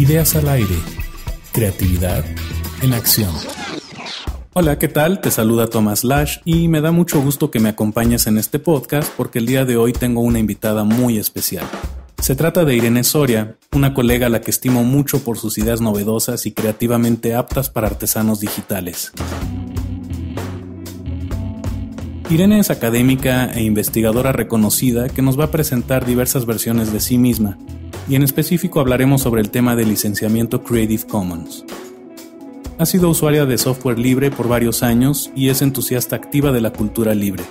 Ideas al aire. Creatividad en acción. Hola, ¿qué tal? Te saluda Thomas Lash y me da mucho gusto que me acompañes en este podcast porque el día de hoy tengo una invitada muy especial. Se trata de Irene Soria, una colega a la que estimo mucho por sus ideas novedosas y creativamente aptas para artesanos digitales. Irene es académica e investigadora reconocida que nos va a presentar diversas versiones de sí misma, y en específico hablaremos sobre el tema del licenciamiento Creative Commons. Ha sido usuaria de software libre por varios años y es entusiasta activa de la cultura libre.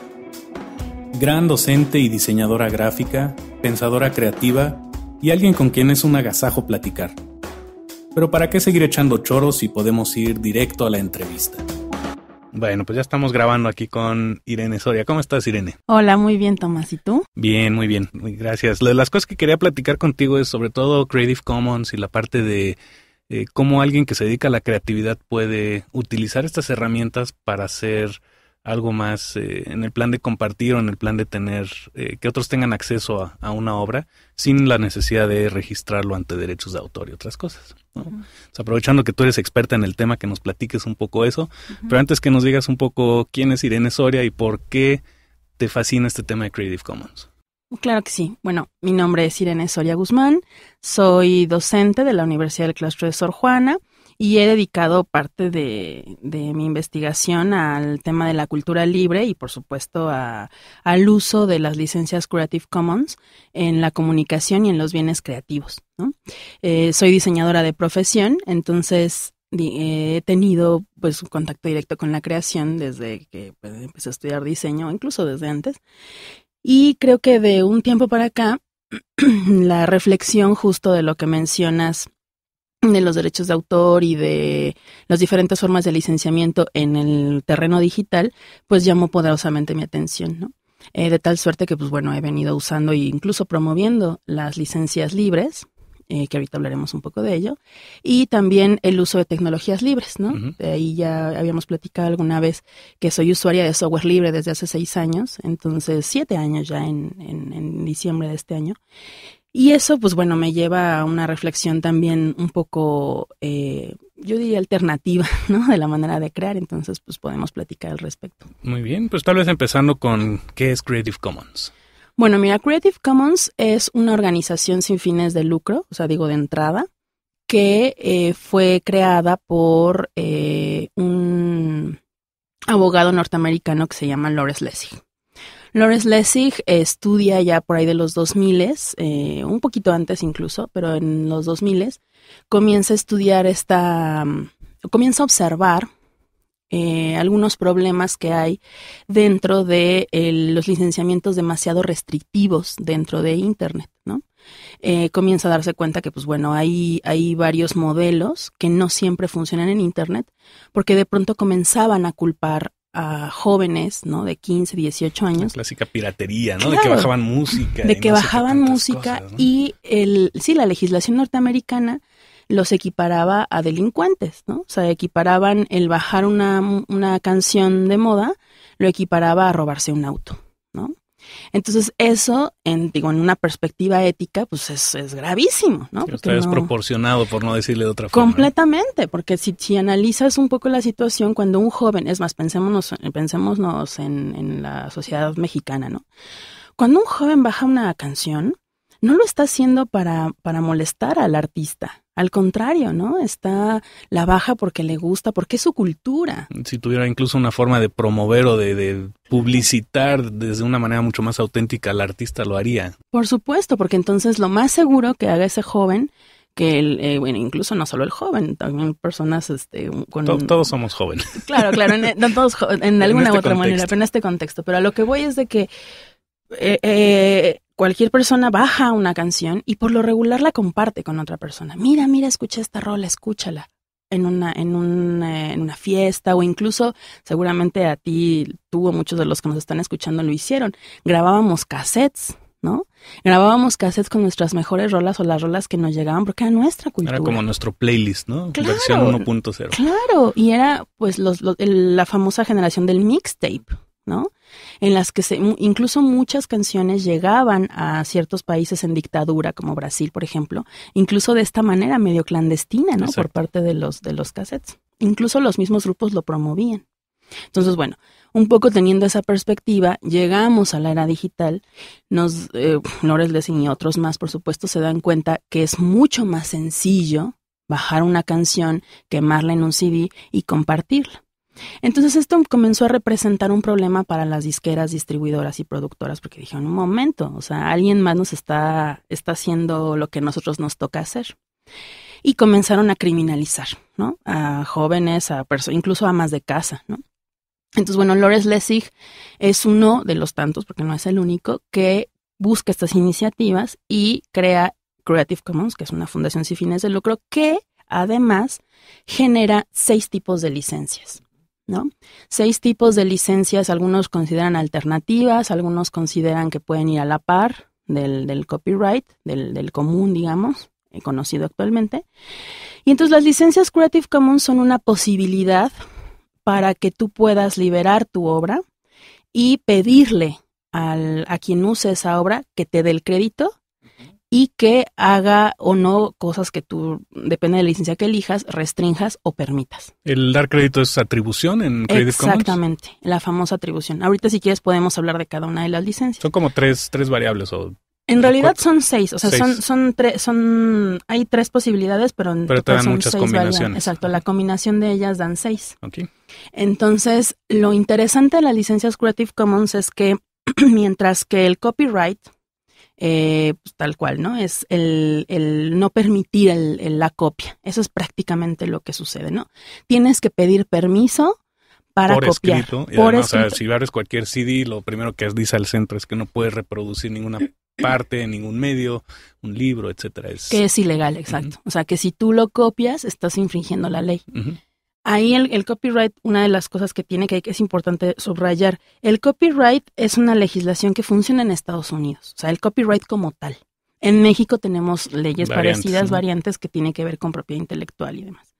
Gran docente y diseñadora gráfica, pensadora creativa y alguien con quien es un agasajo platicar. Pero ¿para qué seguir echando choros si podemos ir directo a la entrevista? Bueno, pues ya estamos grabando aquí con Irene Soria. ¿Cómo estás, Irene? Hola, muy bien, Tomás. ¿Y tú? Bien, muy bien. Gracias. Las cosas que quería platicar contigo es sobre todo Creative Commons y la parte de eh, cómo alguien que se dedica a la creatividad puede utilizar estas herramientas para hacer algo más eh, en el plan de compartir o en el plan de tener eh, que otros tengan acceso a, una obra sin la necesidad de registrarlo ante derechos de autor y otras cosas. aprovechando que tú eres experta en el tema, que nos platiques un poco eso, pero antes que nos digas un poco quién es Irene Soria y por qué te fascina este tema de Creative Commons. Claro que sí. Bueno, mi nombre es Irene Soria Guzmán, soy docente de la Universidad del Claustro de Sor Juana y he dedicado parte de, mi investigación al tema de la cultura libre y por supuesto al uso de las licencias Creative Commons en la comunicación y en los bienes creativos. Eh, soy diseñadora de profesión, entonces eh, he tenido pues un contacto directo con la creación desde que pues, empecé a estudiar diseño, incluso desde antes. Y creo que de un tiempo para acá, la reflexión justo de lo que mencionas de los derechos de autor y de las diferentes formas de licenciamiento en el terreno digital, pues llamó poderosamente mi atención, ¿no? Eh, de tal suerte que, pues bueno, he venido usando e incluso promoviendo las licencias libres, eh, que ahorita hablaremos un poco de ello, y también el uso de tecnologías libres, ¿no? ahí ya habíamos platicado alguna vez que soy usuaria de software libre desde hace seis años, entonces siete años ya en, en, en diciembre de este año. Y eso, pues bueno, me lleva a una reflexión también un poco, eh, yo diría, alternativa, ¿no? De la manera de crear. Entonces, pues podemos platicar al respecto. Muy bien, pues tal vez empezando con qué es Creative Commons. Bueno, mira, Creative Commons es una organización sin fines de lucro, o sea, digo de entrada, que eh, fue creada por eh, un abogado norteamericano que se llama Lawrence Lessig. Lawrence Lessig estudia ya por ahí de los 2000, eh, un poquito antes incluso, pero en los 2000, comienza a estudiar esta, mm, comienza a observar eh, algunos problemas que hay dentro de los licenciamientos demasiado restrictivos dentro de Internet, ¿no? Eh, comienza a darse cuenta que, pues bueno, hay, hay varios modelos que no siempre funcionan en Internet, porque de pronto comenzaban a culpar a jóvenes, ¿no? De 15, 18 años. clásica piratería, ¿no? de que bajaban música. De que bajaban música y el, sí, la legislación norteamericana los equiparaba a delincuentes, ¿no? O sea, equiparaban el bajar una canción de moda, lo equiparaba a robarse un auto. Entonces, eso, en, digo, en una perspectiva ética, pues es, es gravísimo, ¿no? Pero está desproporcionado, por no decirle de otra forma. Completamente, porque si, si analizas un poco la situación, cuando un joven, es más, pensémonos, en, en la sociedad mexicana, ¿no? Cuando un joven baja una canción, no lo está haciendo para, para molestar al artista, al contrario, ¿no? Está la baja porque le gusta, porque es su cultura. Si tuviera incluso una forma de promover o de, publicitar desde una manera mucho más auténtica al artista, lo haría. Por supuesto, porque entonces lo más seguro que haga ese joven que el, eh, bueno, incluso no solo el joven, también personas este, con... todos, somos jóvenes. Claro, claro, en, alguna este u otra manera, pero en este contexto. Pero a lo que voy es de que eh, eh, cualquier persona baja una canción y por lo regular la comparte con otra persona. Mira, mira, escucha esta rola, escúchala. En una, en, una, eh, en una fiesta o incluso seguramente a ti, tú o muchos de los que nos están escuchando lo hicieron. Grabábamos cassettes, ¿no? Grabábamos cassettes con nuestras mejores rolas o las rolas que nos llegaban porque era nuestra cultura. Era como nuestro playlist, ¿no? Claro, Versión 1.0. Claro, y era pues la famosa generación del mixtape, en las que incluso muchas canciones llegaban a ciertos países en dictadura, como Brasil, por ejemplo, incluso de esta manera medio clandestina, ¿no? Por parte de los, de los cassettes. Incluso los mismos grupos lo promovían. Entonces, bueno, un poco teniendo esa perspectiva, llegamos a la era digital, nos, eh, Lores Lessing y otros más, por supuesto, se dan cuenta que es mucho más sencillo bajar una canción, quemarla en un CD y compartirla. Entonces esto comenzó a representar un problema para las disqueras, distribuidoras y productoras, porque dijeron, un momento, o sea, alguien más nos está, haciendo lo que nosotros nos toca hacer. Y comenzaron a criminalizar, ¿no? A jóvenes, a incluso a más de casa, ¿no? Entonces, bueno, Lores Lessig es uno de los tantos, porque no es el único, que busca estas iniciativas y crea Creative Commons, que es una fundación sin fines de lucro, que además genera seis tipos de licencias. ¿no? Seis tipos de licencias, algunos consideran alternativas, algunos consideran que pueden ir a la par del, copyright, del, común, digamos, eh, conocido actualmente. Y entonces las licencias Creative Commons son una posibilidad para que tú puedas liberar tu obra y pedirle a quien use esa obra que te dé el crédito y que haga o no cosas que tú, depende de la licencia que elijas, restrinjas o permitas. ¿El dar crédito es atribución en Creative Commons? Exactamente, la famosa atribución. Ahorita si quieres podemos hablar de cada una de las licencias. Son como tres, tres variables o en realidad son seis, o sea, son son tres, son hay tres posibilidades, pero, pero te dan muchas seis combinaciones. Variables. Exacto, la combinación de ellas dan seis. Entonces, lo interesante de las licencias Creative Commons es que mientras que el copyright eh, pues, tal cual, ¿no? Es el, el no permitir la copia. Eso es prácticamente lo que sucede, ¿no? Tienes que pedir permiso para copiar. por O si abres cualquier CD, lo primero que dice al centro es que no puedes reproducir ninguna parte, ningún medio, un libro, etcétera. Es... Que es ilegal, exacto. O sea, que si tú lo copias, estás infringiendo la ley ahí el, copyright, una de las cosas que tiene que, es importante subrayar, el copyright es una legislación que funciona en Estados Unidos, o sea, el copyright como tal. En México tenemos leyes parecidas, variantes que tienen que ver con propiedad intelectual y demás.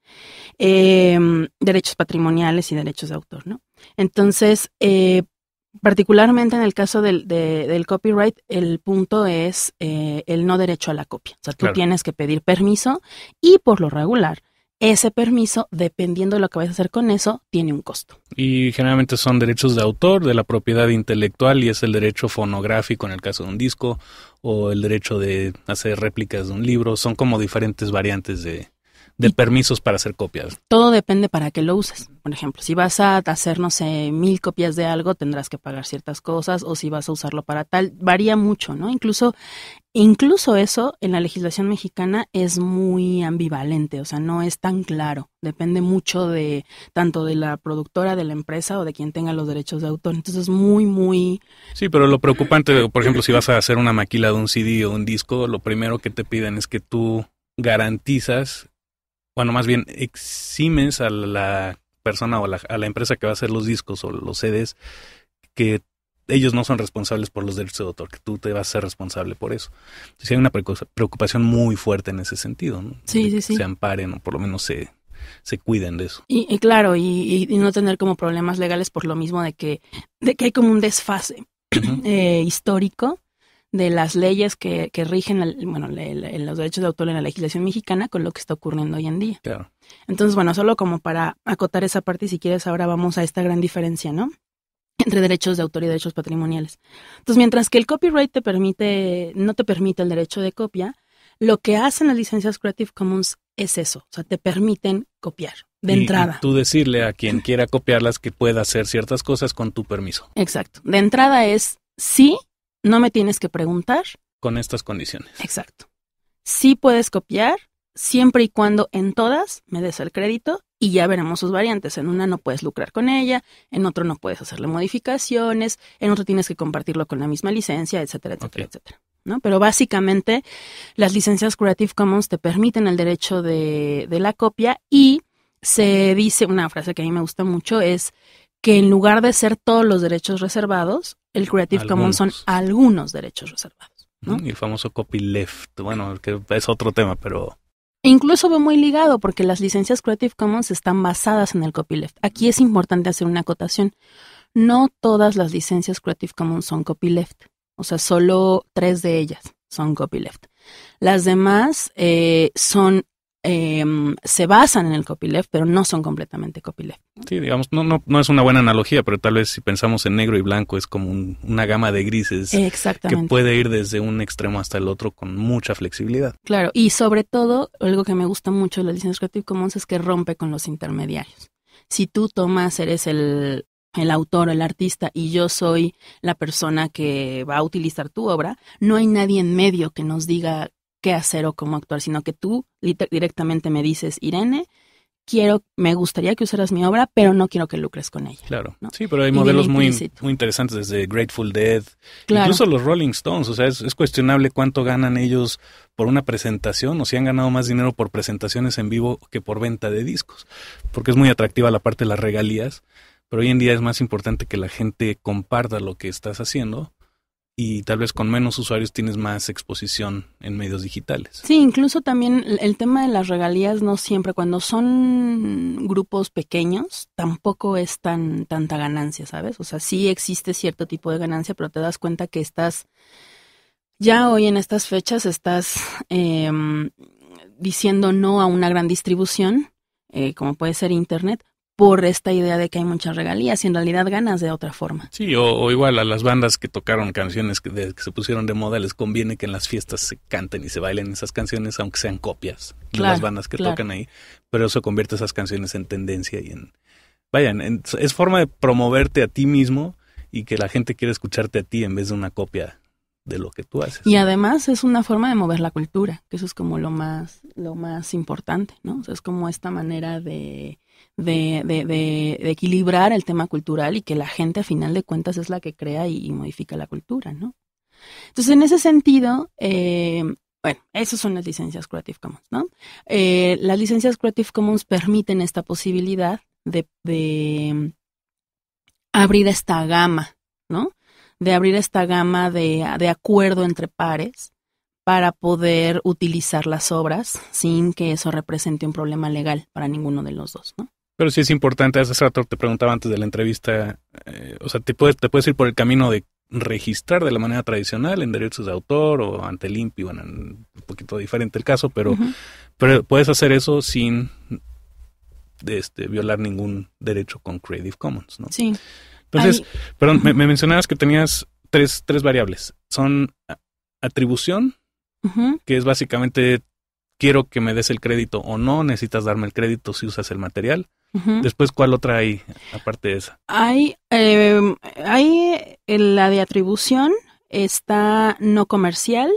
Em, derechos patrimoniales y derechos de autor, ¿no? Entonces, eh, particularmente en el caso del, copyright, el punto es eh, el no derecho a la copia. O sea, tú tienes que pedir permiso y por lo regular ese permiso, dependiendo de lo que vayas a hacer con eso, tiene un costo. Y generalmente son derechos de autor, de la propiedad intelectual, y es el derecho fonográfico en el caso de un disco, o el derecho de hacer réplicas de un libro. Son como diferentes variantes de, de permisos para hacer copias. Todo depende para qué lo uses. Por ejemplo, si vas a hacer, no sé, mil copias de algo, tendrás que pagar ciertas cosas, o si vas a usarlo para tal, varía mucho, ¿no? Incluso, incluso eso en la legislación mexicana es muy ambivalente, o sea, no es tan claro. Depende mucho de tanto de la productora, de la empresa o de quien tenga los derechos de autor. Entonces es muy, muy... Sí, pero lo preocupante, por ejemplo, si vas a hacer una maquila de un CD o un disco, lo primero que te piden es que tú garantizas bueno, más bien eximes a la persona o a la, empresa que va a hacer los discos o los CDs que ellos no son responsables por los derechos de autor, que tú te vas a ser responsable por eso. Entonces hay una preocupación muy fuerte en ese sentido, Sí, sí, sí. Se amparen o por lo menos se, cuiden de eso. Y, claro, y, no tener como problemas legales por lo mismo de que, de que hay como un desfase eh, histórico de las leyes que, que rigen bueno, los derechos de autor en la legislación mexicana con lo que está ocurriendo hoy en día. Claro. Entonces, bueno, solo como para acotar esa parte, si quieres, ahora vamos a esta gran diferencia, ¿no? entre derechos de autor y derechos patrimoniales. Entonces, mientras que el copyright te permite, no te permite el derecho de copia, lo que hacen las licencias Creative Commons es eso, o sea, te permiten copiar de entrada. tú decirle a quien quiera copiarlas que pueda hacer ciertas cosas con tu permiso. Exacto. De entrada es sí, no me tienes que preguntar. Con estas condiciones. Exacto. Sí puedes copiar, siempre y cuando en todas me des el crédito y ya veremos sus variantes. En una no puedes lucrar con ella, en otro no puedes hacerle modificaciones, en otro tienes que compartirlo con la misma licencia, etcétera, etcétera, etcétera. ¿no? Pero básicamente las licencias Creative Commons te permiten el derecho de, de la copia y se dice, una frase que a mí me gusta mucho es que en lugar de ser todos los derechos reservados, el Creative Commons son algunos derechos reservados. Y el famoso copyleft, bueno, es otro tema, pero... Incluso veo muy ligado porque las licencias Creative Commons están basadas en el copyleft. Aquí es importante hacer una acotación. No todas las licencias Creative Commons son copyleft, o sea, solo tres de ellas son copyleft. Las demás eh, son Em, se basan en el copyleft, pero no son completamente copyleft. Sí, digamos, no, no, no, es una buena analogía, pero tal vez si pensamos en negro y blanco es como una gama de grises que puede ir desde un extremo hasta el otro con mucha flexibilidad. Claro, y sobre todo, algo que me gusta mucho de la licencia Creative Commons es que rompe con los intermediarios. Si tú tomas, eres el, el autor, el artista, y yo soy la persona que va a utilizar tu obra, no hay nadie en medio que nos diga qué hacer o cómo actuar, sino que tú directamente me dices, Irene, quiero, me gustaría que usaras mi obra, pero no quiero que lucres con ella. Claro. Sí, pero hay modelos muy, muy interesantes, desde Grateful Dead, incluso los Rolling Stones. O sea, es, cuestionable cuánto ganan ellos por una presentación, o si han ganado más dinero por presentaciones en vivo que por venta de discos, porque es muy atractiva la parte de las regalías. Pero hoy en día es más importante que la gente comparta lo que estás haciendo y tal vez con menos usuarios tienes más exposición en medios digitales. Sí, incluso también el tema de las regalías no siempre, cuando son grupos pequeños, tampoco es tan tanta ganancia, ¿sabes? O sea, sí existe cierto tipo de ganancia, pero te das cuenta que estás, ya hoy en estas fechas, estás em, diciendo no a una gran distribución, eh, como puede ser Internet, por esta idea de que hay muchas regalías y en realidad ganas de otra forma. Sí, o, igual a las bandas que tocaron canciones que, se pusieron de moda, les conviene que en las fiestas se canten y se bailen esas canciones, aunque sean copias de las bandas que tocan ahí, pero eso convierte esas canciones en tendencia y en... Vayan, es forma de promoverte a ti mismo y que la gente quiera escucharte a ti en vez de una copia de lo que tú haces. Y además es una forma de mover la cultura, que eso es como lo más, lo más importante, ¿no? O sea, es como esta manera de de, de, de, equilibrar el tema cultural y que la gente a final de cuentas es la que crea y, modifica la cultura, ¿no? Entonces, en ese sentido, eh, bueno, esas son las licencias Creative Commons, ¿no? Eh, las licencias Creative Commons permiten esta posibilidad de, mm, abrir esta gama, ¿no? De abrir esta gama de, de acuerdo entre pares para poder utilizar las obras sin que eso represente un problema legal para ninguno de los dos, Pero sí es importante, hace rato te preguntaba antes de la entrevista, eh, o sea, te puedes, te puedes ir por el camino de registrar de la manera tradicional en derechos de autor o ante el bueno, un poquito diferente el caso, pero, pero puedes hacer eso sin este, violar ningún derecho con Creative Commons, ¿no? Sí. Entonces, perdón, me, mencionabas que tenías tres, tres variables. Son atribución, que es básicamente quiero que me des el crédito o no, necesitas darme el crédito si usas el material. Después, ¿cuál otra hay aparte de esa? Hay, em, hay eh, la de atribución, está no comercial.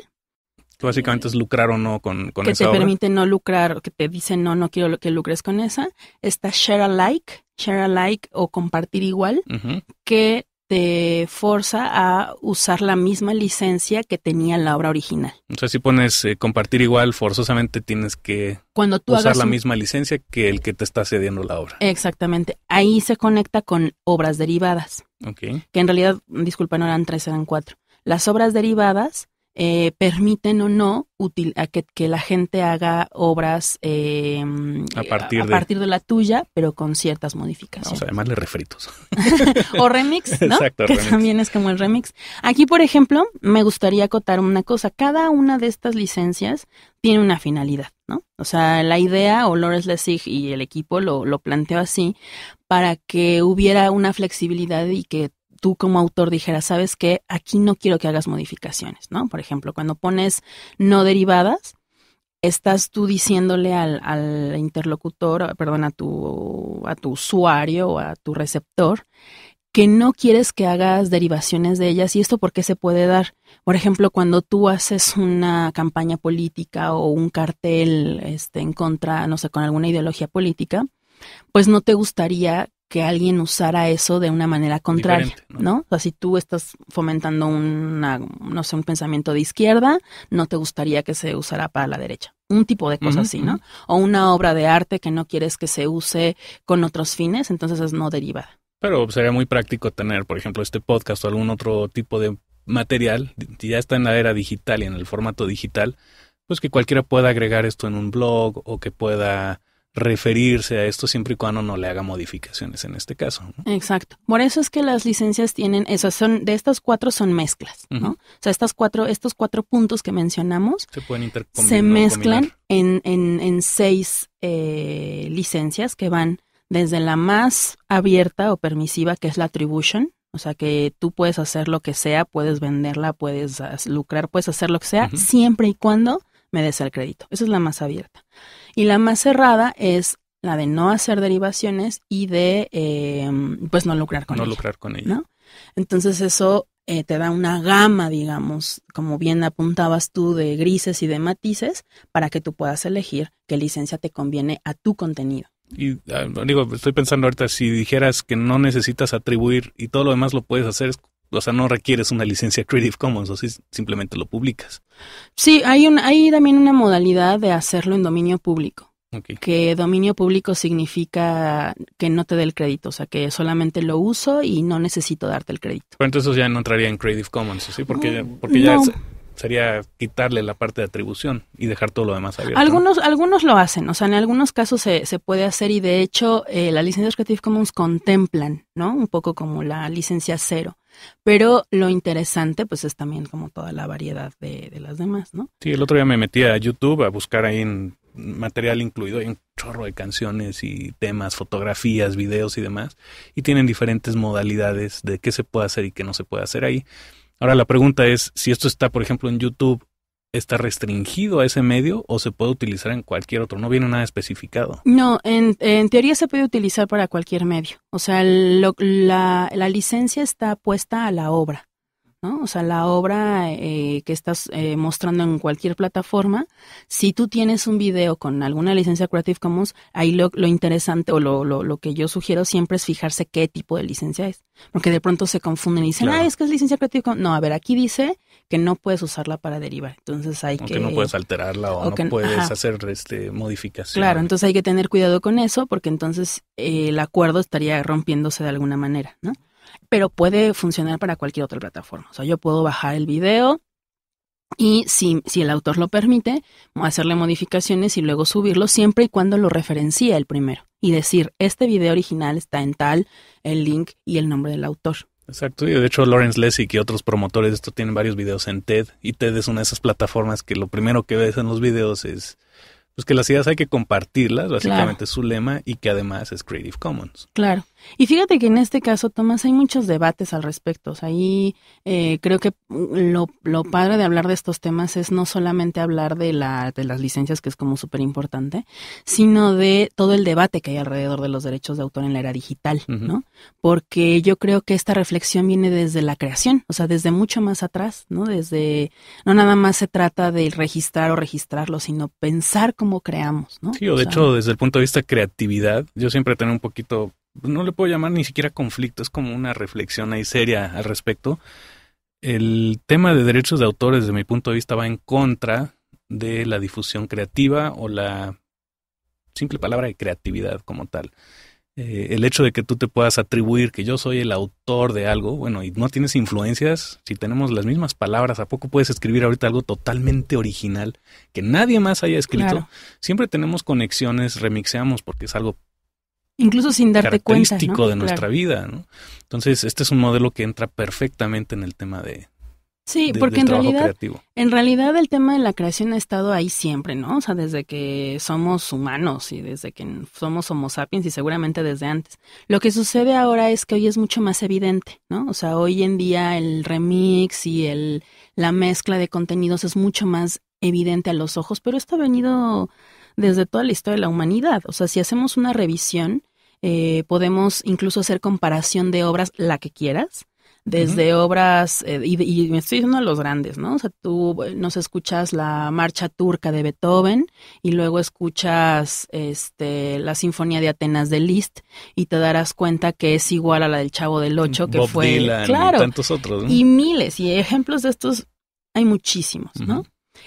básicamente es lucrar o no con, con que Que te permite no lucrar, que te dice no, no quiero que lucres con esa. Está share alike, share alike o compartir igual, que te forza a usar la misma licencia que tenía la obra original. O sea, si pones eh, compartir igual, forzosamente tienes que usar la misma licencia que el que te está cediendo la obra. Exactamente. Ahí se conecta con obras derivadas. Ok. Que en realidad, disculpa, no eran tres, eran cuatro. Las obras derivadas eh, permiten o no a que, la gente haga obras eh, a, partir, de... la tuya, pero con ciertas modificaciones. sea, además refritos. o remix, ¿no? Exacto, que también es como el remix. Aquí, por ejemplo, me gustaría acotar una cosa. Cada una de estas licencias tiene una finalidad, ¿no? O sea, la idea, o Lawrence Lessig y el equipo lo, lo planteó así, para que hubiera una flexibilidad y que tú como autor dijeras, sabes que aquí no quiero que hagas modificaciones, ¿no? Por ejemplo, cuando pones no derivadas, estás tú diciéndole al, interlocutor, perdón, a tu, a tu usuario o a tu receptor, que no quieres que hagas derivaciones de ellas y esto por qué se puede dar. Por ejemplo, cuando tú haces una campaña política o un cartel este, en contra, no sé, con alguna ideología política, pues no te gustaría que alguien usara eso de una manera contraria, ¿no? O sea, si tú estás fomentando una, no sé, un pensamiento de izquierda, no te gustaría que se usara para la derecha. Un tipo de cosa así, ¿no? O una obra de arte que no quieres que se use con otros fines, entonces es no derivada. Pero sería muy práctico tener, por ejemplo, este podcast o algún otro tipo de material, ya está en la era digital y en el formato digital, pues que cualquiera pueda agregar esto en un blog o que pueda referirse a esto siempre y cuando no le haga modificaciones en este caso. Exacto. Por eso es que las licencias tienen esas son de estas cuatro son mezclas, ¿no? O sea, estas cuatro, estos cuatro puntos que mencionamos se mezclan en, en, en, seis eh, licencias que van desde la más abierta o permisiva, que es la attribution, o sea que tú puedes hacer lo que sea, puedes venderla, puedes lucrar, puedes hacer lo que sea, siempre y cuando me des el crédito. Esa es la más abierta. Y la más cerrada es la de no hacer derivaciones y de, em, pues, no lucrar con no ella. No lucrar con ella. Entonces eso eh, te da una gama, digamos, como bien apuntabas tú, de grises y de matices para que tú puedas elegir qué licencia te conviene a tu contenido. Y ah, digo, estoy pensando ahorita, si dijeras que no necesitas atribuir y todo lo demás lo puedes hacer, es o sea, no requieres una licencia Creative Commons, o si simplemente lo publicas. Sí, hay, un, hay también una modalidad de hacerlo en dominio público. Que dominio público significa que no te dé el crédito, o sea, que solamente lo uso y no necesito darte el crédito. Pero entonces ya no entraría en Creative Commons, ¿sí? Porque, mm, porque ya sería quitarle la parte de atribución y dejar todo lo demás abierto. Algunos, algunos lo hacen, o sea, en algunos casos se, se puede hacer y de hecho eh, las licencias Creative Commons contemplan, ¿no? Un poco como la licencia cero pero lo interesante, pues, es también como toda la variedad de, las demás, ¿no? Sí, el otro día me metí a YouTube a buscar ahí en material incluido, hay un chorro de canciones y temas, fotografías, videos y demás, y tienen diferentes modalidades de qué se puede hacer y qué no se puede hacer ahí. Ahora la pregunta es si esto está, por ejemplo, en YouTube está restringido a ese medio o se puede utilizar en cualquier otro? No viene nada especificado. No, en, teoría se puede utilizar para cualquier medio. O sea, la licencia está puesta a la obra. O sea, la obra eh, que estás eh, mostrando en cualquier plataforma, si tú tienes un video con alguna licencia Creative Commons, ahí lo, interesante o lo, que yo sugiero siempre es fijarse qué tipo de licencia es, porque de pronto se confunden y dicen, ah, es que es licencia Creative Commons. No, a ver, aquí dice que no puedes usarla para derivar, entonces hay que... que no puedes alterarla o, no puedes hacer este, modificaciones. Claro, entonces hay que tener cuidado con eso, porque entonces eh, el acuerdo estaría rompiéndose de alguna manera, ¿no? pero puede funcionar para cualquier otra plataforma. O sea, yo puedo bajar el video y si, si el autor lo permite, hacerle modificaciones y luego subirlo siempre y cuando lo referencia el primero. Y decir, este video original está en tal, el link y el nombre del autor. Exacto, y de hecho Lawrence Lessig y otros promotores de esto tienen varios videos en TED, y TED es una de esas plataformas que lo primero que ves en los videos es pues que las ideas hay que compartirlas, básicamente es su lema, y que además es Creative Commons. Claro. Y fíjate que en este caso, Tomás, hay muchos debates al respecto. O sea, ahí eh, creo que lo, lo, padre de hablar de estos temas es no solamente hablar de, la, de las licencias, que es como súper importante, sino de todo el debate que hay alrededor de los derechos de autor en la era digital, ¿no? Porque yo creo que esta reflexión viene desde la creación, o sea, desde mucho más atrás, ¿no? Desde, no nada más se trata de registrar o registrarlo, sino pensar cómo creamos, ¿no? Sí, o, de hecho, desde el punto de vista creatividad, yo siempre tengo un poquito no le puedo llamar ni siquiera conflicto, es como una reflexión ahí seria al respecto. El tema de derechos de autor, desde mi punto de vista, va en contra de la difusión creativa o la simple palabra de creatividad como tal. Eh, el hecho de que tú te puedas atribuir que yo soy el autor de algo, bueno, y no tienes influencias, si tenemos las mismas palabras, ¿a poco puedes escribir ahorita algo totalmente original que nadie más haya escrito? Siempre tenemos conexiones, remixeamos porque es algo Incluso sin darte característico cuenta, ¿no? de nuestra vida. ¿no? Entonces, este es un modelo que entra perfectamente en el tema de... Sí, porque en realidad, en realidad el tema de la creación ha estado ahí siempre, ¿no? O sea, desde que somos humanos y desde que somos Homo sapiens y seguramente desde antes. Lo que sucede ahora es que hoy es mucho más evidente, ¿no? O sea, hoy en día el remix y el la mezcla de contenidos es mucho más evidente a los ojos, pero esto ha venido desde toda la historia de la humanidad. O sea, si hacemos una revisión, eh, podemos incluso hacer comparación de obras, la que quieras, desde obras, eh, y, me estoy diciendo los grandes, ¿no? O sea, tú nos escuchas la marcha turca de Beethoven y luego escuchas este, la sinfonía de Atenas de Liszt y te darás cuenta que es igual a la del Chavo del Ocho, que fue... claro, y tantos otros. Y miles, y ejemplos de estos hay muchísimos, ¿no?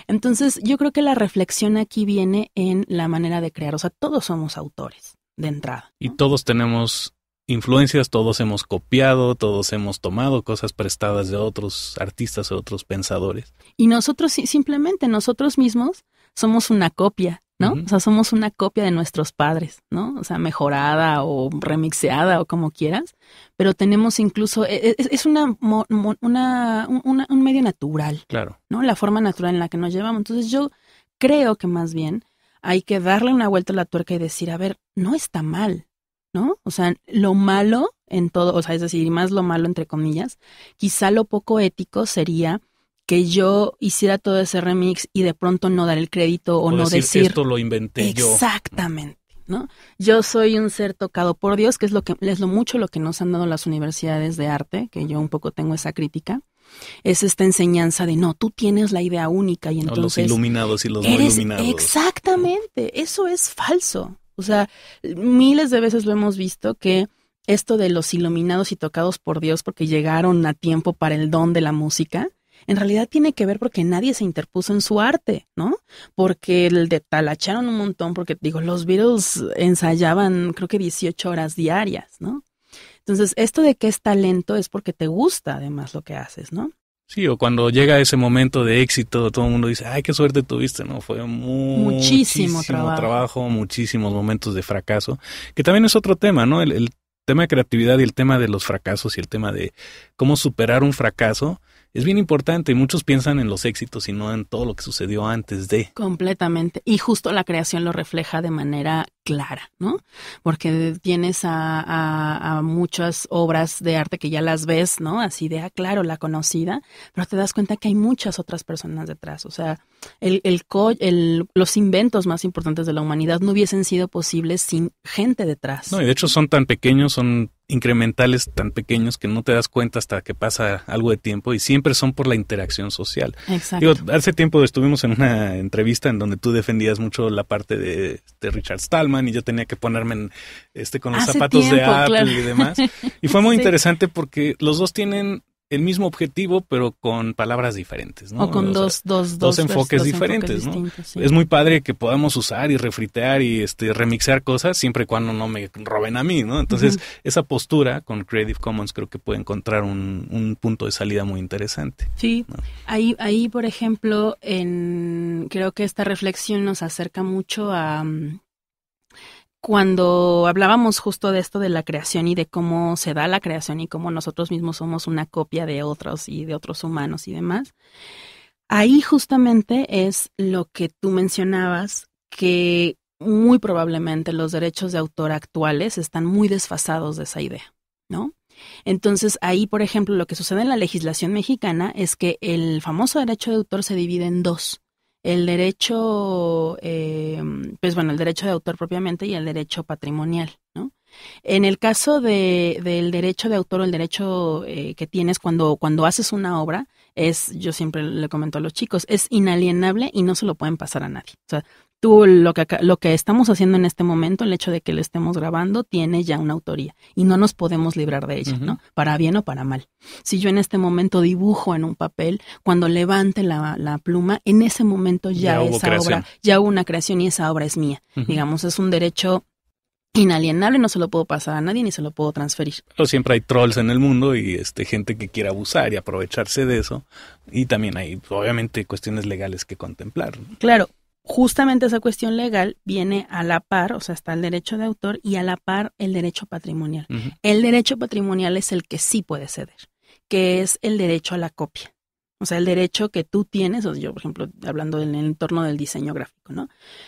Entonces, yo creo que la reflexión aquí viene en la manera de crear, o sea, todos somos autores de entrada. Y todos tenemos influencias, todos hemos copiado, todos hemos tomado cosas prestadas de otros artistas, o otros pensadores. Y nosotros simplemente, nosotros mismos somos una copia, ¿no? O sea, somos una copia de nuestros padres, ¿no? O sea, mejorada o remixeada o como quieras, pero tenemos incluso, e, e, es, un medio natural, claro. ¿no? La forma natural en la que nos llevamos. Entonces yo creo que más bien hay que darle una vuelta a la tuerca y decir, a ver, no está mal, ¿no? O sea, lo malo en todo, o sea, es decir, más lo malo entre comillas, quizá lo poco ético sería que yo hiciera todo ese remix y de pronto no dar el crédito o, no decir, decir, esto lo inventé yo. Exactamente, ¿no? Yo soy un ser tocado por Dios, que es lo que es lo mucho lo que nos han dado las universidades de arte, que yo un poco tengo esa crítica. Es esta enseñanza de no, tú tienes la idea única y entonces... los iluminados y los iluminados. Exactamente, eso es falso. O sea, miles de veces lo hemos visto que esto de los iluminados y tocados por Dios porque llegaron a tiempo para el don de la música, en realidad tiene que ver porque nadie se interpuso en su arte, ¿no? Porque el de talacharon un montón, porque digo, los Beatles ensayaban creo que 18 horas diarias, ¿no? Entonces, esto de que es talento es porque te gusta además lo que haces, ¿no? Sí, o cuando llega ese momento de éxito, todo el mundo dice, ay, qué suerte tuviste, ¿no? Fue muchísimo, trabajo. muchísimos momentos de fracaso, que también es otro tema, ¿no? El, el, tema de creatividad y el tema de los fracasos y el tema de cómo superar un fracaso es bien importante. Muchos piensan en los éxitos y no en todo lo que sucedió antes de. Completamente. Y justo la creación lo refleja de manera clara, ¿no? Porque tienes a, muchas obras de arte que ya las ves, ¿no? Así de, aclaro ah, claro, la conocida, pero te das cuenta que hay muchas otras personas detrás. O sea, el, el, los inventos más importantes de la humanidad no hubiesen sido posibles sin gente detrás. No, y de hecho son tan pequeños, son incrementales tan pequeños que no te das cuenta hasta que pasa algo de tiempo y siempre son por la interacción social. Exacto. hace tiempo estuvimos en una entrevista en donde tú defendías mucho la parte de, de Richard Stallman y yo tenía que ponerme este con los zapatos de Apple y demás. Y fue muy interesante porque los dos tienen el mismo objetivo, pero con palabras diferentes, ¿no? O con dos, dos, dos, enfoques diferentes, ¿no? Es muy padre que podamos usar y refritear y este remixar cosas siempre y cuando no me roben a mí, ¿no? Entonces, esa postura con Creative Commons creo que puede encontrar un, punto de salida muy interesante. Sí, ahí, ahí, por ejemplo, en creo que esta reflexión nos acerca mucho a mm, cuando hablábamos justo de esto de la creación y de cómo se da la creación y cómo nosotros mismos somos una copia de otros y de otros humanos y demás, ahí justamente es lo que tú mencionabas, que muy probablemente los derechos de autor actuales están muy desfasados de esa idea, ¿no? Entonces, ahí, por ejemplo, lo que sucede en la legislación mexicana es que el famoso derecho de autor se divide en dos el derecho, em, pues bueno, el derecho de autor propiamente y el derecho patrimonial, ¿no? En el caso de, del derecho de autor o el derecho eh, que tienes cuando, cuando haces una obra, es, yo siempre le comento a los chicos, es inalienable y no se lo pueden pasar a nadie. O sea, lo que, lo que estamos haciendo en este momento, el hecho de que lo estemos grabando, tiene ya una autoría y no nos podemos librar de ella, ¿no? Para bien o para mal. Si yo en este momento dibujo en un papel, cuando levante la, pluma, en ese momento ya, esa obra, ya hubo una creación y esa obra es mía. Digamos, es un derecho inalienable, no se lo puedo pasar a nadie ni se lo puedo transferir. Pero siempre hay trolls en el mundo y este gente que quiere abusar y aprovecharse de eso y también hay obviamente cuestiones legales que contemplar. Claro, justamente esa cuestión legal viene a la par, o sea, está el derecho de autor y a la par el derecho patrimonial. El derecho patrimonial es el que sí puede ceder, que es el derecho a la copia. O sea, el derecho que tú tienes, o yo, por ejemplo, hablando en el entorno del diseño gráfico, ¿no?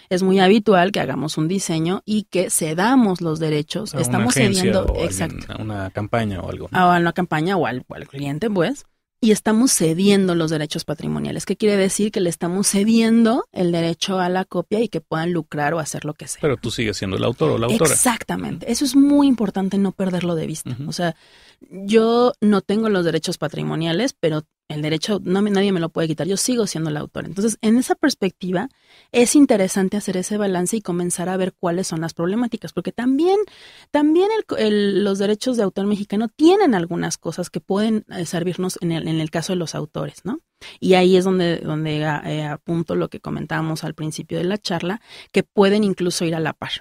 Es muy habitual que hagamos un diseño y que cedamos los derechos. estamos una cediendo. exacto. A una campaña o algo. Ah, A una campaña o al cliente, pues y estamos cediendo los derechos patrimoniales. ¿Qué quiere decir? Que le estamos cediendo el derecho a la copia y que puedan lucrar o hacer lo que sea. Pero tú sigues siendo el autor o la autora. Exactamente. Eso es muy importante no perderlo de vista. O sea, yo no tengo los derechos patrimoniales, pero el derecho no nadie me lo puede quitar, yo sigo siendo el autor. Entonces, en esa perspectiva, es interesante hacer ese balance y comenzar a ver cuáles son las problemáticas, porque también, también los derechos de autor mexicano tienen algunas cosas que pueden eh, servirnos en el, en el caso de los autores, ¿no? Y ahí es donde, donde eh, apunto lo que comentábamos al principio de la charla, que pueden incluso ir a la par.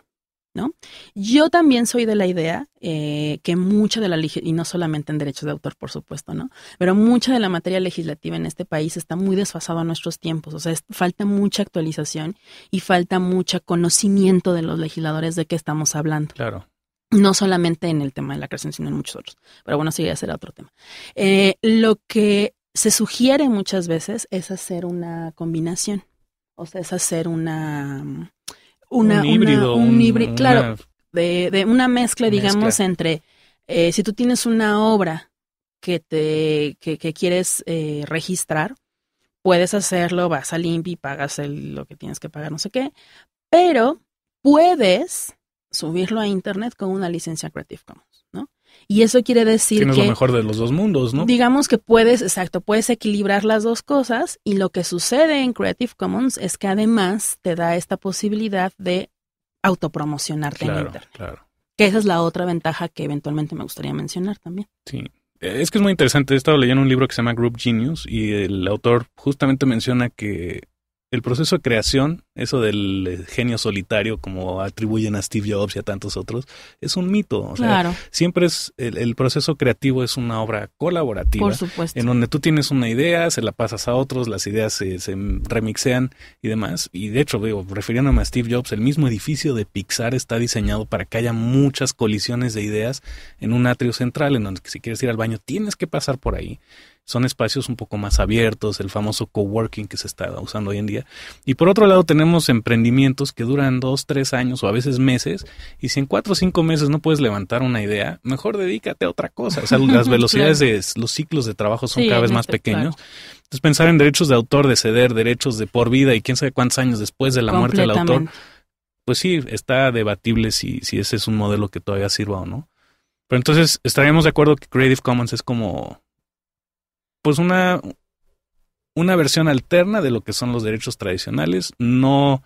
¿no? Yo también soy de la idea eh, que mucha de la y no solamente en derechos de autor, por supuesto, ¿no? Pero mucha de la materia legislativa en este país está muy desfasada a nuestros tiempos, o sea, falta mucha actualización y falta mucho conocimiento de los legisladores de qué estamos hablando. Claro. No solamente en el tema de la creación, sino en muchos otros. Pero bueno, sigue ya será otro tema. Eh, lo que se sugiere muchas veces es hacer una combinación, o sea, es hacer una una, un híbrido, claro, de, de, una mezcla, digamos, entre eh, si tú tienes una obra que te que, que quieres eh, registrar, puedes hacerlo, vas a Limpi, pagas lo que tienes que pagar, no sé qué, pero puedes subirlo a internet con una licencia Creative Commons, ¿no? Y eso quiere decir Tienes lo mejor de los dos mundos, ¿no? Digamos que puedes, exacto, puedes equilibrar las dos cosas y lo que sucede en Creative Commons es que además te da esta posibilidad de autopromocionarte claro, en Internet. Claro. Que esa es la otra ventaja que eventualmente me gustaría mencionar también. Sí. Es que es muy interesante. He estado leyendo un libro que se llama Group Genius y el autor justamente menciona que el proceso de creación, eso del eh, genio solitario, como atribuyen a Steve Jobs y a tantos otros, es un mito. claro. Siempre es el, proceso creativo es una obra colaborativa. Por supuesto. En donde tú tienes una idea, se la pasas a otros, las ideas se, remixean y demás. Y de hecho, veo, refiriéndome a Steve Jobs, el mismo edificio de Pixar está diseñado para que haya muchas colisiones de ideas en un atrio central, en donde si quieres ir al baño tienes que pasar por ahí son espacios un poco más abiertos, el famoso coworking que se está usando hoy en día. Y por otro lado tenemos emprendimientos que duran dos, tres años o a veces meses, y si en cuatro o cinco meses no puedes levantar una idea, mejor dedícate a otra cosa. O sea, las velocidades de los ciclos de trabajo son cada vez más pequeños. Entonces pensar en derechos de autor, de ceder derechos de por vida y quién sabe cuántos años después de la muerte del autor, pues sí, está debatible si, si ese es un modelo que todavía sirva o no. Pero entonces estaríamos de acuerdo que Creative Commons es como pues una, una versión alterna de lo que son los derechos tradicionales, no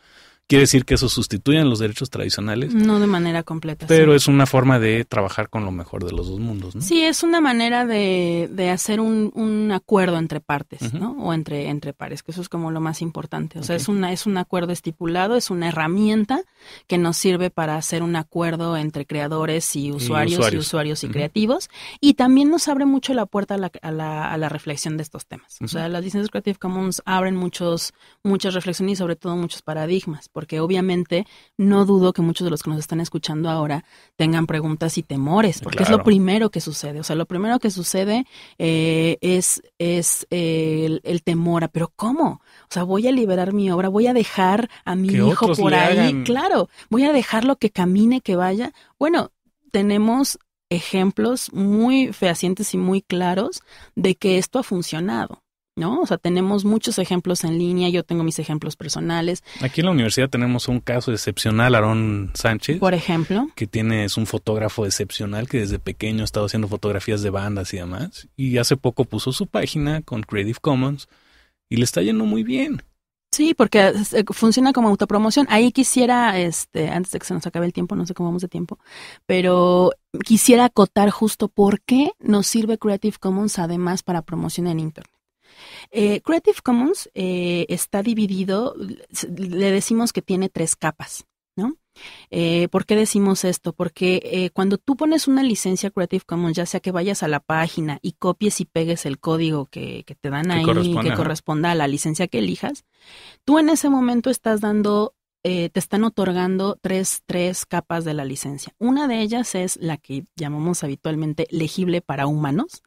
Quiere decir que eso sustituyen los derechos tradicionales. No de manera completa. Pero es una forma de trabajar con lo mejor de los dos mundos, ¿no? Sí, es una manera de, hacer un, acuerdo entre partes, ¿no? O entre, entre pares, que eso es como lo más importante. O sea, es, una, es un acuerdo estipulado, es una herramienta que nos sirve para hacer un acuerdo entre creadores y usuarios y usuarios y, creativos. Y también nos abre mucho la puerta a la, a la, reflexión de estos temas. O sea, las licencias Creative Commons abren muchos, muchas reflexiones y sobre todo muchos paradigmas porque obviamente no dudo que muchos de los que nos están escuchando ahora tengan preguntas y temores, porque es lo primero que sucede. O sea, lo primero que sucede eh, es, es el, temor a, pero ¿cómo? O sea, voy a liberar mi obra, voy a dejar a mi hijo por ahí, claro, voy a dejarlo que camine, que vaya. Bueno, tenemos ejemplos muy fehacientes y muy claros de que esto ha funcionado. O sea, tenemos muchos ejemplos en línea, yo tengo mis ejemplos personales. Aquí en la universidad tenemos un caso excepcional, Aarón Sánchez. Por ejemplo. Que tiene, es un fotógrafo excepcional que desde pequeño ha estado haciendo fotografías de bandas y demás. Y hace poco puso su página con Creative Commons y le está yendo muy bien. Sí, porque eh, funciona como autopromoción. Ahí quisiera, este, antes de que se nos acabe el tiempo, no sé cómo vamos de tiempo, pero quisiera acotar justo por qué nos sirve Creative Commons además para promoción en Internet. Eh, Creative Commons eh, está dividido, le decimos que tiene tres capas, ¿no? Eh, ¿Por qué decimos esto? Porque eh, cuando tú pones una licencia Creative Commons, ya sea que vayas a la página y copies y pegues el código que, que te dan ahí ahí, que corresponda a la licencia que elijas, tú en ese momento estás dando eh, te están otorgando tres, tres capas de la licencia. Una de ellas es la que llamamos habitualmente legible para humanos,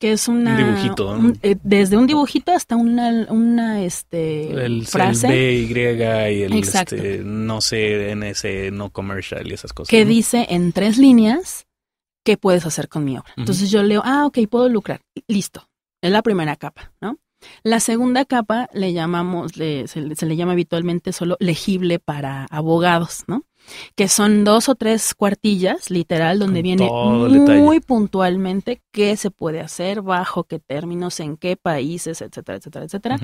que es una... Un dibujito. Eh, desde un dibujito hasta una, una este, el, frase. El D, y el este, no sé, NS, no commercial y esas cosas. Que dice en tres líneas qué puedes hacer con mi obra. Entonces yo leo, ah, ok, puedo lucrar. Listo. Es la primera capa, ¿no? La segunda capa le llamamos, le, se, se, le llama habitualmente solo legible para abogados, ¿no? que son dos o tres cuartillas, literal, donde viene muy puntualmente qué se puede hacer, bajo qué términos, en qué países, etcétera, etcétera, etcétera,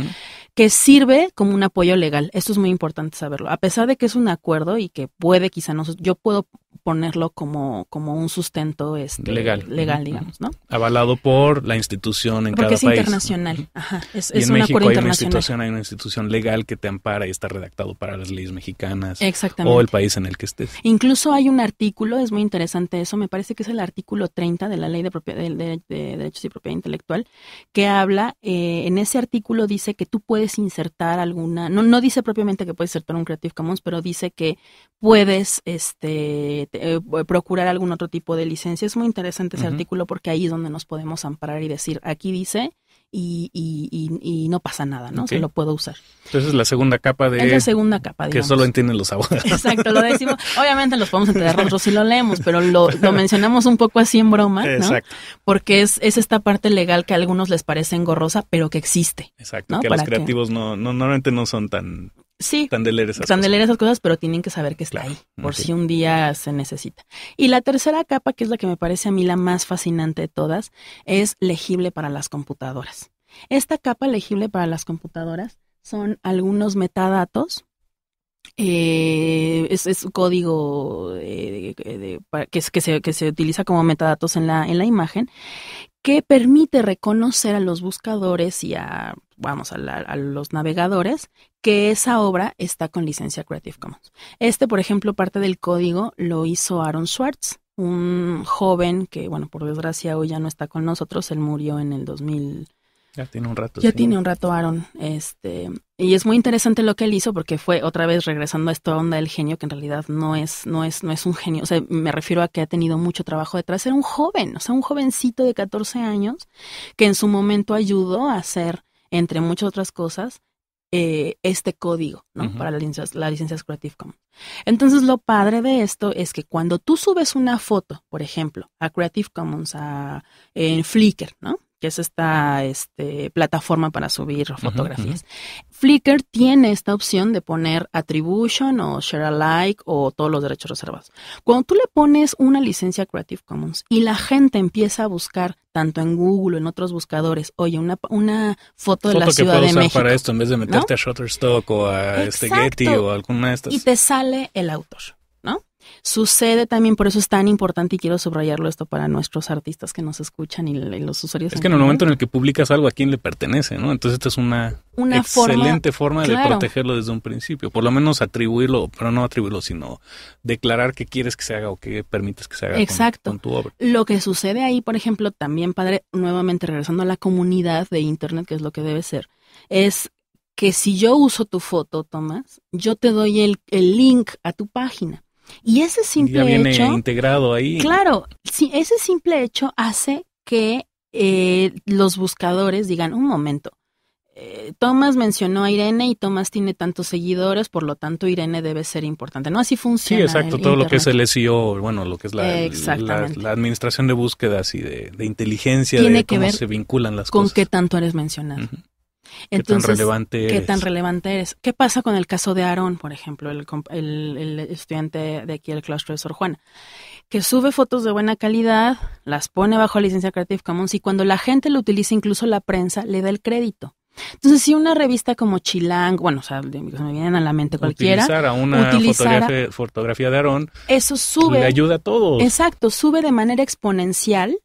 que sirve como un apoyo legal. Esto es muy importante saberlo. A pesar de que es un acuerdo y que puede quizá no, yo puedo ponerlo como, como un sustento este, legal, legal digamos, ¿no? Avalado por la institución en cada país. es internacional. en México hay Una institución, hay una institución legal que te ampara y está redactado para las leyes mexicanas. O el país en Incluso hay un artículo, es muy interesante eso, me parece que es el artículo 30 de la Ley de, de, Derechos y Propiedad Intelectual, que habla, eh, en ese artículo dice que tú puedes insertar alguna, no, no dice propiamente que puedes insertar un Creative Commons, pero dice que puedes este, eh, procurar algún otro tipo de licencia. Es muy interesante ese artículo porque ahí es donde nos podemos amparar y decir, aquí dice y, y, y, no pasa nada, ¿no? Se lo puedo usar. Entonces la segunda capa de... Es la segunda capa, digamos. Que solo entienden los abogados. Exacto, lo decimos. Obviamente los podemos entender nosotros si lo leemos, pero lo, mencionamos un poco así en broma, ¿no? Exacto. Porque es, es esta parte legal que a algunos les parece engorrosa, pero que existe. Exacto, que los creativos no, normalmente no son tan Sí. esas cosas. pero tienen que saber que está ahí, por si un día se necesita. Y la tercera capa, que es la que me parece a mí la más fascinante de todas, es legible para las computadoras. Esta capa legible para las computadoras son algunos metadatos. es, un código que, se, utiliza como metadatos en la, en la imagen, que permite reconocer a los buscadores y a, vamos, a, los navegadores que esa obra está con licencia Creative Commons. Este, por ejemplo, parte del código lo hizo Aaron Schwartz, un joven que, bueno, por desgracia hoy ya no está con nosotros, él murió en el 2000. Ya tiene un rato. Ya tiene un rato Aaron. Este, y es muy interesante lo que él hizo porque fue otra vez regresando a esta onda del genio que en realidad no es no es no es un genio, o sea, me refiero a que ha tenido mucho trabajo detrás, era un joven, o sea, un jovencito de 14 años que en su momento ayudó a hacer entre muchas otras cosas eh, este código ¿no? para las licencias, la licencias Creative Commons. Entonces, lo padre de esto es que cuando tú subes una foto, por ejemplo, a Creative Commons, a, en Flickr, ¿no? que es esta este, plataforma para subir fotografías. Flickr tiene esta opción de poner attribution o share alike o todos los derechos reservados. Cuando tú le pones una licencia Creative Commons y la gente empieza a buscar tanto en Google, en otros buscadores, oye, una, una foto, de la Ciudad de para esto en vez de meterte a Shutterstock o a este Getty o alguna de estas. Y te sale el autor. Sucede también, por eso es tan importante y quiero subrayarlo esto para nuestros artistas que nos escuchan y, los usuarios. Es que en el momento en el que publicas algo a quién le pertenece, ¿no? Entonces esta es una, excelente forma, de protegerlo desde un principio, por lo menos atribuirlo, pero no atribuirlo, sino declarar que quieres que se haga o que permites que se haga Exacto. Con, tu obra. Lo que sucede ahí, por ejemplo, también, padre, nuevamente regresando a la comunidad de Internet, que es lo que debe ser, es que si yo uso tu foto, Tomás, yo te doy el, link a tu página. Y ese simple viene hecho, integrado ahí. Claro, sí, ese simple hecho hace que eh, los buscadores digan, un momento, eh, Tomás mencionó a Irene y Tomás tiene tantos seguidores, por lo tanto Irene debe ser importante, ¿no? Así funciona. Sí, exacto, todo lo que es el SEO, bueno, lo que es la, la administración de búsquedas y de, de inteligencia, de cómo se vinculan las con cosas. Con qué tanto eres mencionado. ¿Qué tan relevante ¿qué eres? ¿Qué pasa con el caso de Aarón, por ejemplo, el, estudiante de aquí del claustro de Sor Juana? Que sube fotos de buena calidad, las pone bajo licencia Creative Commons y cuando la gente lo utiliza, incluso la prensa, le da el crédito. Entonces, si una revista como Chilang, bueno, o sea, me vienen a la mente cualquiera. Utilizar una fotografía, de Aarón. Eso sube. Le ayuda a todos. Exacto, sube de manera exponencial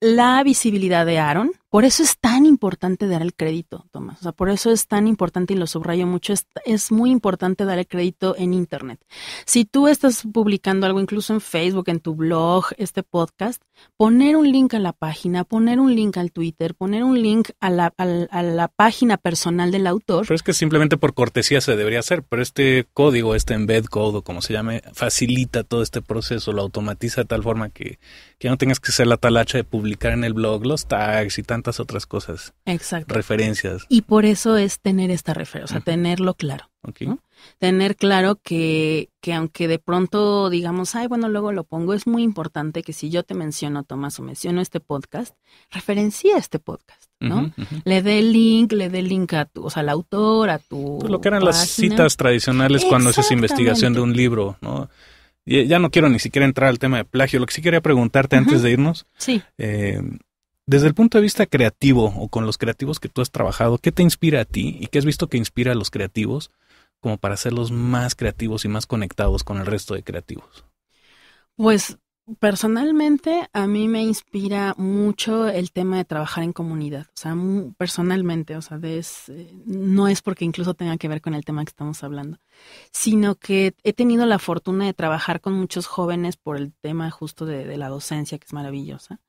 la visibilidad de Aarón, por eso es tan importante dar el crédito, Tomás. O sea, por eso es tan importante y lo subrayo mucho. Es, muy importante dar el crédito en Internet. Si tú estás publicando algo, incluso en Facebook, en tu blog, este podcast, poner un link a la página, poner un link al Twitter, poner un link a la, página personal del autor. Pero es que simplemente por cortesía se debería hacer. Pero este código, este embed code o como se llame, facilita todo este proceso, lo automatiza de tal forma que, que no tengas que hacer la talacha de publicar en el blog los tags y tanto otras cosas. Exacto. Referencias. Y por eso es tener esta referencia, o sea, tenerlo claro. Tener claro que, que aunque de pronto digamos, ay, bueno, luego lo pongo, es muy importante que si yo te menciono, Tomás, o menciono este podcast, referencia este podcast, ¿no? Le dé link, le dé link a tu, o sea, al autor, a tu. Pues lo que eran las citas tradicionales cuando haces investigación de un libro, ¿no? ya no quiero ni siquiera entrar al tema de plagio. Lo que sí quería preguntarte antes de irnos. Sí. Eh, desde el punto de vista creativo o con los creativos que tú has trabajado, ¿qué te inspira a ti y qué has visto que inspira a los creativos como para hacerlos más creativos y más conectados con el resto de creativos? Pues personalmente a mí me inspira mucho el tema de trabajar en comunidad, o sea, personalmente, o sea, eh, no es porque incluso tenga que ver con el tema que estamos hablando, sino que he tenido la fortuna de trabajar con muchos jóvenes por el tema justo de, de la docencia, que es maravillosa.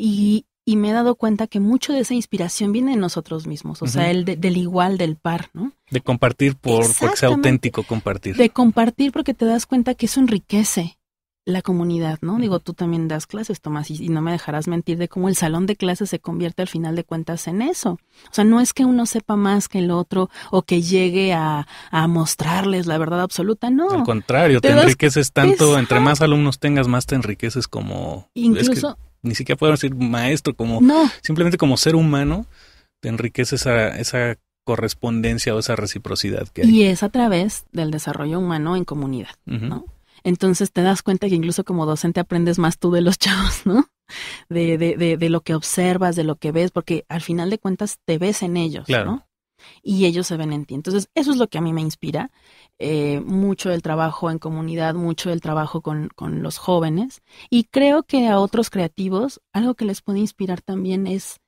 Y y me he dado cuenta que mucho de esa inspiración viene de nosotros mismos, o sea, el del igual, del par, ¿no? De compartir por, porque sea auténtico compartir. De compartir porque te das cuenta que eso enriquece la comunidad, ¿no? Digo, tú también das clases, Tomás, y, no me dejarás mentir de cómo el salón de clases se convierte al final de cuentas en eso. O sea, no es que uno sepa más que el otro o que llegue a, mostrarles la verdad absoluta, no. Al contrario, te, enriqueces tanto, entre más alumnos tengas, más te enriqueces como... Incluso ni siquiera podemos decir maestro, como simplemente como ser humano, te enriquece esa, esa correspondencia o esa reciprocidad que hay. Y es a través del desarrollo humano en comunidad, ¿no? Entonces te das cuenta que incluso como docente aprendes más tú de los chavos, ¿no? De, de, lo que observas, de lo que ves, porque al final de cuentas te ves en ellos, ¿no? Y ellos se ven en ti. Entonces, eso es lo que a mí me inspira. Eh, mucho del trabajo en comunidad, mucho del trabajo con, con, los jóvenes. Y creo que a otros creativos algo que les puede inspirar también es,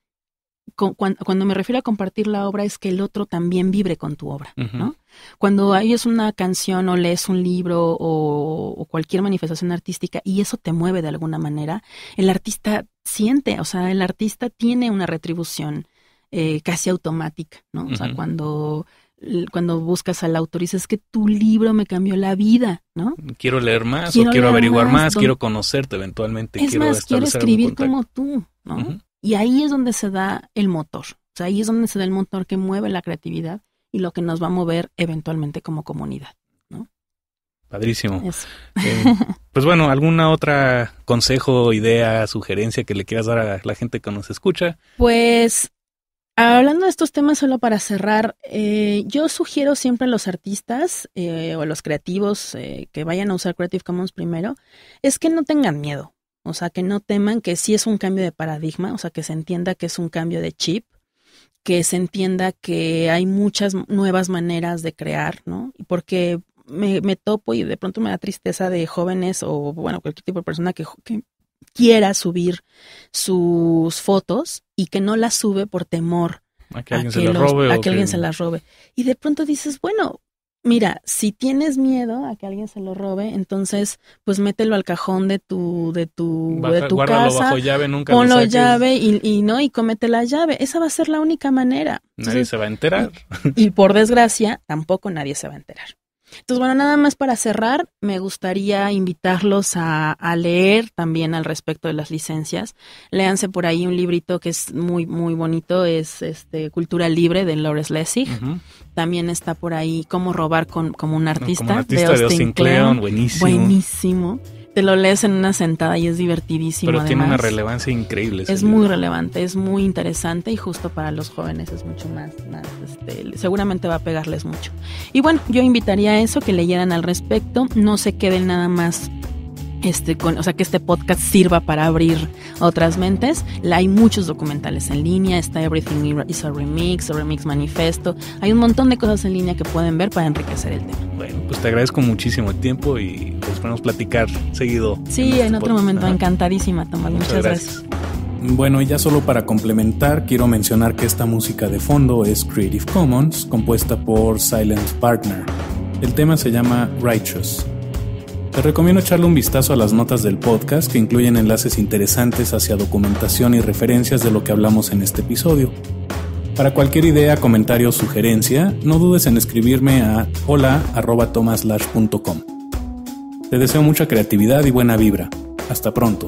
cuando, me refiero a compartir la obra, es que el otro también vibre con tu obra, ¿no? Cuando oyes una canción o lees un libro o, cualquier manifestación artística y eso te mueve de alguna manera, el artista siente, o sea, el artista tiene una retribución. Eh, casi automática, ¿no? O sea, cuando cuando buscas al autor y dices, que tu libro me cambió la vida, ¿no? Quiero leer más quiero o quiero averiguar más, quiero conocerte eventualmente. Es quiero más, quiero escribir como tú, ¿no? Y ahí es donde se da el motor, o sea, ahí es donde se da el motor que mueve la creatividad y lo que nos va a mover eventualmente como comunidad, ¿no? Padrísimo. Eh, pues bueno, ¿alguna otra consejo, idea, sugerencia que le quieras dar a la gente que nos escucha? Pues Hablando de estos temas, solo para cerrar, eh, yo sugiero siempre a los artistas eh, o a los creativos eh, que vayan a usar Creative Commons primero, es que no tengan miedo, o sea, que no teman que sí es un cambio de paradigma, o sea, que se entienda que es un cambio de chip, que se entienda que hay muchas nuevas maneras de crear, ¿no? Porque me, topo y de pronto me da tristeza de jóvenes o, bueno, cualquier tipo de persona que quiera subir sus fotos y que no las sube por temor a que, alguien, se las robe. Y de pronto dices, bueno, mira, si tienes miedo a que alguien se lo robe, entonces pues mételo al cajón de tu de tu de tu casa, llave, ponlo llave y, y, no y cómete la llave. Esa va a ser la única manera. nadie se va a enterar. y por desgracia tampoco nadie se va a enterar. Entonces, bueno, nada más para cerrar, me gustaría invitarlos a, leer también al respecto de las licencias. Léanse por ahí un librito que es muy, muy bonito, es este Cultura Libre de Lawrence Lessig. También está por ahí Cómo robar con, como un artista, de Austin, Buenísimo. Buenísimo. Te lo lees en una sentada y es divertidísimo. Pero tiene una relevancia increíble. Es muy relevante, es muy interesante y justo para los jóvenes es mucho más, más este, seguramente va a pegarles mucho. Y bueno, yo invitaría a eso, que leyeran al respecto, no se queden nada más este, o sea, que este podcast sirva para abrir otras mentes. Hay muchos documentales en línea, está Everything is a Remix, Remix Manifesto, hay un montón de cosas en línea que pueden ver para enriquecer el tema. Bueno, pues te agradezco muchísimo el tiempo y pues podemos platicar seguido. Sí, este en, otro momento, encantadísima, Tomás, muchas, gracias. Bueno, y ya solo para complementar, quiero mencionar que esta música de fondo es Creative Commons, compuesta por Silent Partner. El tema se llama Righteous. Te recomiendo echarle un vistazo a las notas del podcast que incluyen enlaces interesantes hacia documentación y referencias de lo que hablamos en este episodio. Para cualquier idea, comentario o sugerencia, no dudes en escribirme a hola.tomaslash.com. Te deseo mucha creatividad y buena vibra. Hasta pronto.